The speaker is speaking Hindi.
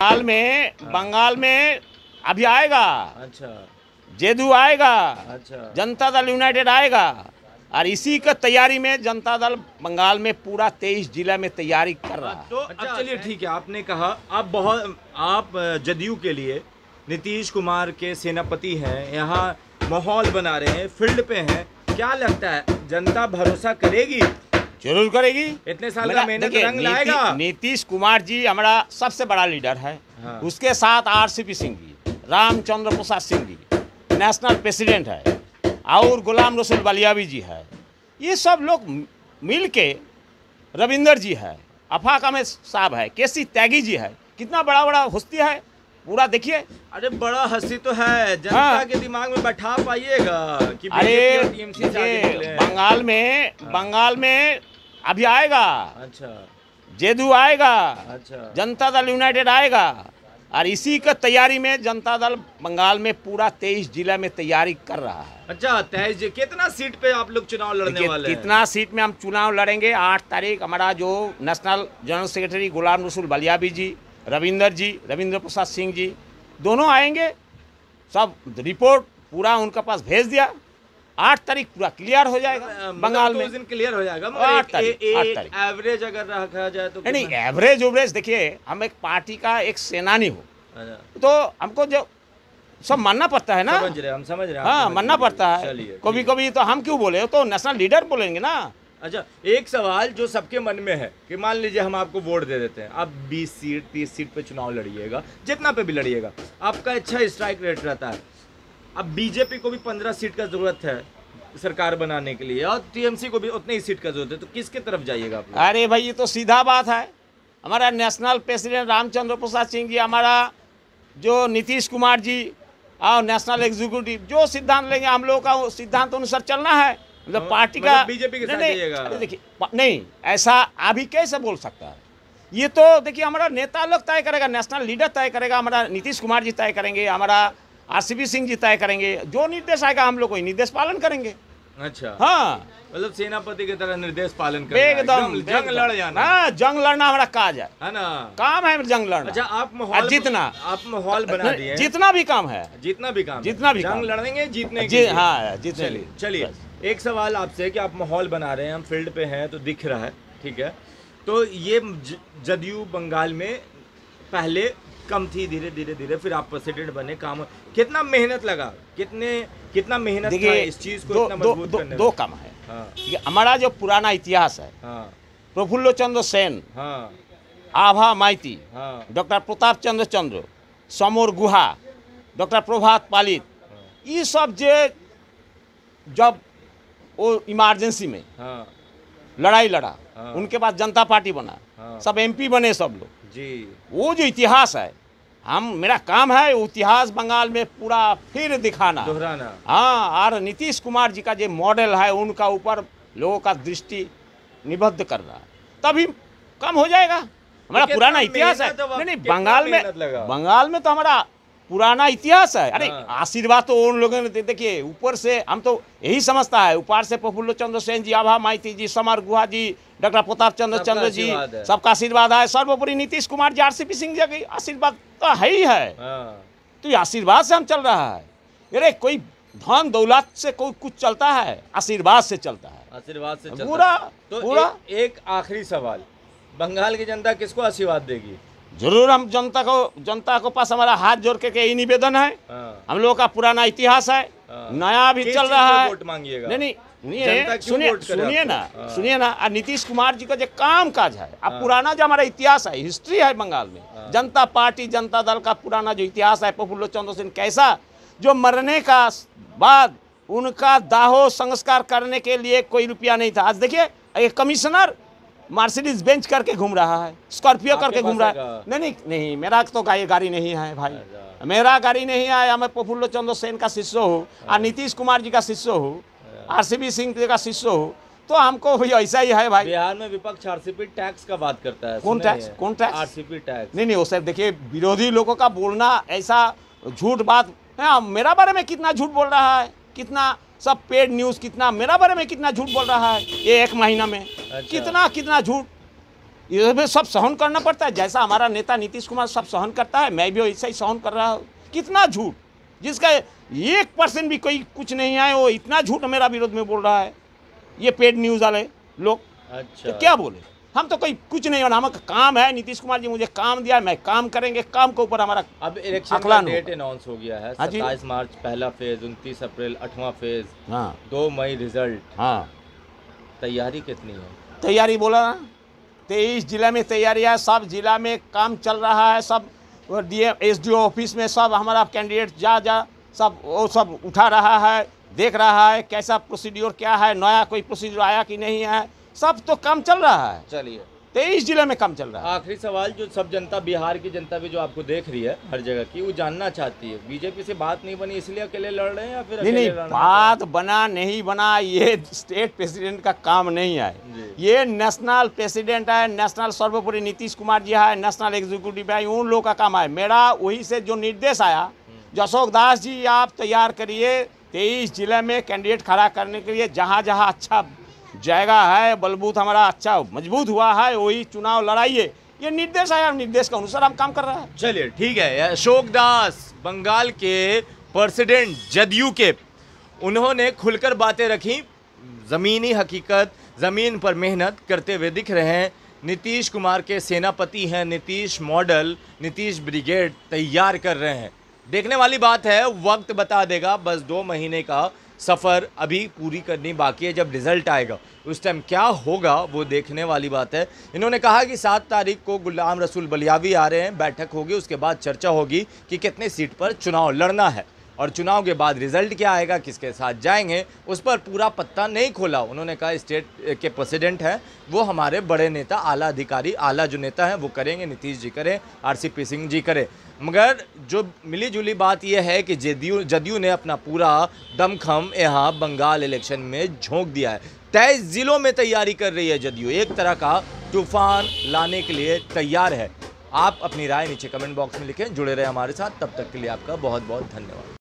बंगाल में हाँ। बंगाल में अभी आएगा अच्छा जेदू आएगा अच्छा जनता दल यूनाइटेड आएगा और इसी का तैयारी में जनता दल बंगाल में पूरा तेईस जिला में तैयारी कर रहा है तो अच्छा चलिए अच्छा। ठीक है आपने कहा आप बहुत आप जदयू के लिए नीतीश कुमार के सेनापति हैं यहाँ माहौल बना रहे हैं फील्ड पे हैं क्या लगता है जनता भरोसा करेगी जरूर करेगी इतने साल का मेहनत रंग लाएगा नीतीश कुमार जी हमारा सबसे बड़ा लीडर है हाँ। उसके साथ R C P Singh ji Ramchandra Prasad Singh ji national president है और गुलाम रसूल बलियावी जी है ये सब लोग मिल के रविंदर जी है अफाक अहमद साहब है के सी त्यागी जी है कितना बड़ा बड़ा हस्ती है पूरा देखिए अरे बड़ा हंसी तो है जनता हाँ। के दिमाग में बैठा पाइएगा कि अरे बंगाल में हाँ। बंगाल में अभी आएगा अच्छा जेदू आएगा अच्छा जनता दल यूनाइटेड आएगा और इसी का तैयारी में जनता दल बंगाल में पूरा तेईस जिला में तैयारी कर रहा है अच्छा तेईस कितना सीट पे आप लोग चुनाव लड़ने वाले हैं कितना सीट में हम चुनाव लड़ेंगे आठ तारीख हमारा जो नेशनल जनरल सेक्रेटरी गुलाम रसूल बलियाबी जी रविंदर जी रविंद्र प्रसाद सिंह जी दोनों आएंगे सब रिपोर्ट पूरा उनका पास भेज दिया आठ तारीख पूरा क्लियर हो जाएगा मतलब, मतलब बंगाल में दिन क्लियर हो जाएगा आठ तारीख आठ तारीख एवरेज अगर रखा जाए तो नहीं एवरेज उवरेज देखिए हम एक पार्टी का एक सेनानी हो अच्छा। तो हमको जो सब मानना पड़ता है ना समझ रहे हम समझ रहे हैं हाँ मानना पड़ता है कभी कभी तो हम क्यों बोले तो नेशनल लीडर बोलेंगे ना अच्छा एक सवाल जो सबके मन में है कि मान लीजिए हम आपको वोट दे देते हैं आप 20 सीट 30 सीट पे चुनाव लड़िएगा जितना पे भी लड़िएगा आपका अच्छा स्ट्राइक रेट रहता है अब बीजेपी को भी 15 सीट का ज़रूरत है सरकार बनाने के लिए और टीएमसी को भी उतने ही सीट का जरूरत है तो किसके तरफ जाइएगा आप अरे भाई ये तो सीधा बात है हमारा नेशनल प्रेसिडेंट रामचंद्र प्रसाद सिंह जी हमारा जो नीतीश कुमार जी और नेशनल एग्जीक्यूटिव जो सिद्धांत लेंगे हम लोगों का सिद्धांत अनुसार चलना है मतलब हाँ, पार्टी मतलब का बीजेपी के साथ देखिए नहीं ऐसा अभी कैसे बोल सकता है ये तो देखिए हमारा नेता लोग तय करेगा नेशनल लीडर तय करेगा हमारा नीतीश कुमार जी तय करेंगे हमारा आरसीबी सिंह जी तय करेंगे जो निर्देश आएगा हम लोग वही निर्देश पालन करेंगे अच्छा हाँ मतलब सेनापति की तरह निर्देश पालन करना एकदम जंग लड़ जाना हाँ जंग लड़ना हमारा काज है है ना काम है जंग लड़ना अच्छा आप माहौल जितना आप माहौल बना दिए जितना भी काम है जितना भी काम जितना भी जंग लड़ेंगे जीतने जी हाँ जीतने चलिए एक सवाल आपसे कि आप माहौल बना रहे हैं हम फील्ड पे हैं तो दिख रहा है ठीक है तो ये जदयू बंगाल में पहले कम थी धीरे धीरे धीरे फिर आप प्रेसिडेंट बने काम कितना मेहनत लगा कितने कितना मेहनत था इस चीज को दो, इतना दो, दो, करने दो काम है हाँ। हमारा जो पुराना इतिहास है हाँ। प्रफुल्ल चंद्र सेन हाँ। आभा माइती हाँ। डॉक्टर प्रताप चंद्र चंद्र समोर गुहा डॉक्टर प्रभात पालित ये हाँ। सब जे जब वो इमरजेंसी में हाँ। लड़ाई लड़ा हाँ। उनके बाद जनता पार्टी बना हाँ। सब एमपी बने सब लोग जी वो जो इतिहास है हम मेरा काम है इतिहास बंगाल में पूरा फिर दिखाना हाँ और नीतीश कुमार जी का जो मॉडल है उनका ऊपर लोगों का दृष्टि निबद्ध कर रहा तभी कम हो जाएगा हमारा पुराना इतिहास है नहीं नहीं बंगाल में बंगाल में तो हमारा पुराना इतिहास है अरे हाँ। आशीर्वाद तो उन लोगों ने देखिए ऊपर से हम तो यही समझता है ऊपर से प्रफुल्ल चंद्र सेन जी आभा माइती जी समर गुहा जी डॉक्टर प्रताप चंद्र चंद्र जी सबका आशीर्वाद है सर्वोपरि Nitish Kumar ji R C P Singh ji का आशीर्वाद तो है ही है हाँ। तो आशीर्वाद से हम चल रहा है अरे कोई धन दौलत से कोई कुछ चलता है आशीर्वाद से चलता है आशीर्वाद से पूरा तो पूरा एक आखिरी सवाल बंगाल की जनता किसको आशीर्वाद देगी जरूर हम जनता को जनता को पास हमारा हाथ जोड़ के यही निवेदन है हाँ। हम लोगों का पुराना इतिहास है हाँ। नया भी चल रहा है नहीं नहीं सुनिए हाँ। सुनिए ना सुनिए ना नीतीश कुमार जी का जो काम काज है अब पुराना जो हमारा इतिहास है हिस्ट्री है बंगाल में जनता पार्टी जनता दल का पुराना जो इतिहास है प्रफुल्लो चंद्र सिंह कैसा जो मरने का बाद उनका दाहो संस्कार करने के लिए कोई रुपया नहीं था आज देखिए एक कमिश्नर मार्सिडीज बेंच करके घूम रहा है स्कॉर्पियो करके घूम रहा है नहीं नहीं नहीं मेरा तो ये गाड़ी नहीं है भाई अच्छा, अच्छा। मेरा गाड़ी नहीं आया मैं प्रफुल्ल चंद्र सेन का शिष्य हूँ हाँ। और नीतीश कुमार जी का शिष्य हूँ हाँ। आरसीबी सिंह जी का शिष्य हूँ तो हमको भी ऐसा ही है भाई बिहार में विपक्ष आरसीपी टैक्स का बात करता है कौन टैक्स कौन टैक्स आरसीपी टैक्स नहीं नहीं वो सर देखिए विरोधी लोगों का बोलना ऐसा झूठ बात है मेरा बारे में कितना झूठ बोल रहा है कितना सब पेड न्यूज़ कितना मेरा बारे में कितना झूठ बोल रहा है ये एक महीना में अच्छा। कितना कितना झूठ ये सब सहन करना पड़ता है जैसा हमारा नेता नीतीश कुमार सब सहन करता है मैं भी ऐसा ही सहन कर रहा हूँ कितना झूठ जिसका एक परसेंट भी कोई कुछ नहीं आए वो इतना झूठ मेरा विरोध में बोल रहा है ये पेड न्यूज़ वाले लोग तो अच्छा तो क्या बोले हम तो कोई कुछ नहीं बना हमारा काम है नीतीश कुमार जी मुझे काम दिया मैं काम करेंगे काम के ऊपर हमारा अब इलेक्शन का डेट अनाउंस हो गया है हाँ सत्ताईस मार्च पहला फेज उनतीस अप्रैल आठवां फेज हाँ दो मई रिजल्ट हाँ तैयारी कितनी है तैयारी बोला ना तेईस जिला में तैयारी है सब जिला में काम चल रहा है सब डी एम ऑफिस में सब हमारा कैंडिडेट जा जा सब वो सब उठा रहा है देख रहा है कैसा प्रोसीड्योर क्या है नया कोई प्रोसीड्योर आया कि नहीं है सब तो काम चल रहा है चलिए तेईस जिले में काम चल रहा है आखिरी सवाल जो सब जनता बिहार की जनता भी जो आपको देख रही है हर जगह की वो जानना चाहती है बीजेपी से बात नहीं बनी इसलिए अकेले लड़ रहे हैं या फिर नहीं नहीं बात बना नहीं बना ये स्टेट प्रेसिडेंट का काम नहीं है ये नेशनल प्रेसिडेंट है नेशनल सर्वोपरि नीतीश कुमार जी है नेशनल एग्जीक्यूटिव है उन लोगों का काम है मेरा वही से जो निर्देश आया हम्म। जो अशोक दास जी आप तैयार करिए तेईस जिले में कैंडिडेट खड़ा करने के लिए जहाँ जहाँ अच्छा जाएगा है बलबूत हमारा अच्छा मजबूत हुआ है वही चुनाव लड़ाइए ये निर्देश आया निर्देश के अनुसार हम काम कर रहे हैं चलिए ठीक है अशोक दास बंगाल के प्रेसिडेंट जदयू के उन्होंने खुलकर बातें रखी ज़मीनी हकीकत ज़मीन पर मेहनत करते हुए दिख रहे हैं नीतीश कुमार के सेनापति हैं नीतीश मॉडल नीतीश ब्रिगेड तैयार कर रहे हैं देखने वाली बात है वक्त बता देगा बस दो महीने का सफ़र अभी पूरी करनी बाकी है जब रिज़ल्ट आएगा उस टाइम क्या होगा वो देखने वाली बात है इन्होंने कहा कि सात तारीख को गुलाम रसूल बलियावी आ रहे हैं बैठक होगी उसके बाद चर्चा होगी कि कितने सीट पर चुनाव लड़ना है और चुनाव के बाद रिजल्ट क्या आएगा किसके साथ जाएंगे उस पर पूरा पत्ता नहीं खोला उन्होंने कहा स्टेट के प्रेसिडेंट हैं वो हमारे बड़े नेता आला अधिकारी आला जो नेता हैं वो करेंगे नीतीश जी करें R C P Singh ji करें मगर जो मिली जुली बात यह है कि जदयू जदयू ने अपना पूरा दमखम यहाँ बंगाल इलेक्शन में झोंक दिया है तेईस ज़िलों में तैयारी कर रही है जदयू एक तरह का तूफान लाने के लिए तैयार है आप अपनी राय नीचे कमेंट बॉक्स में लिखें जुड़े रहे हमारे साथ तब तक के लिए आपका बहुत बहुत धन्यवाद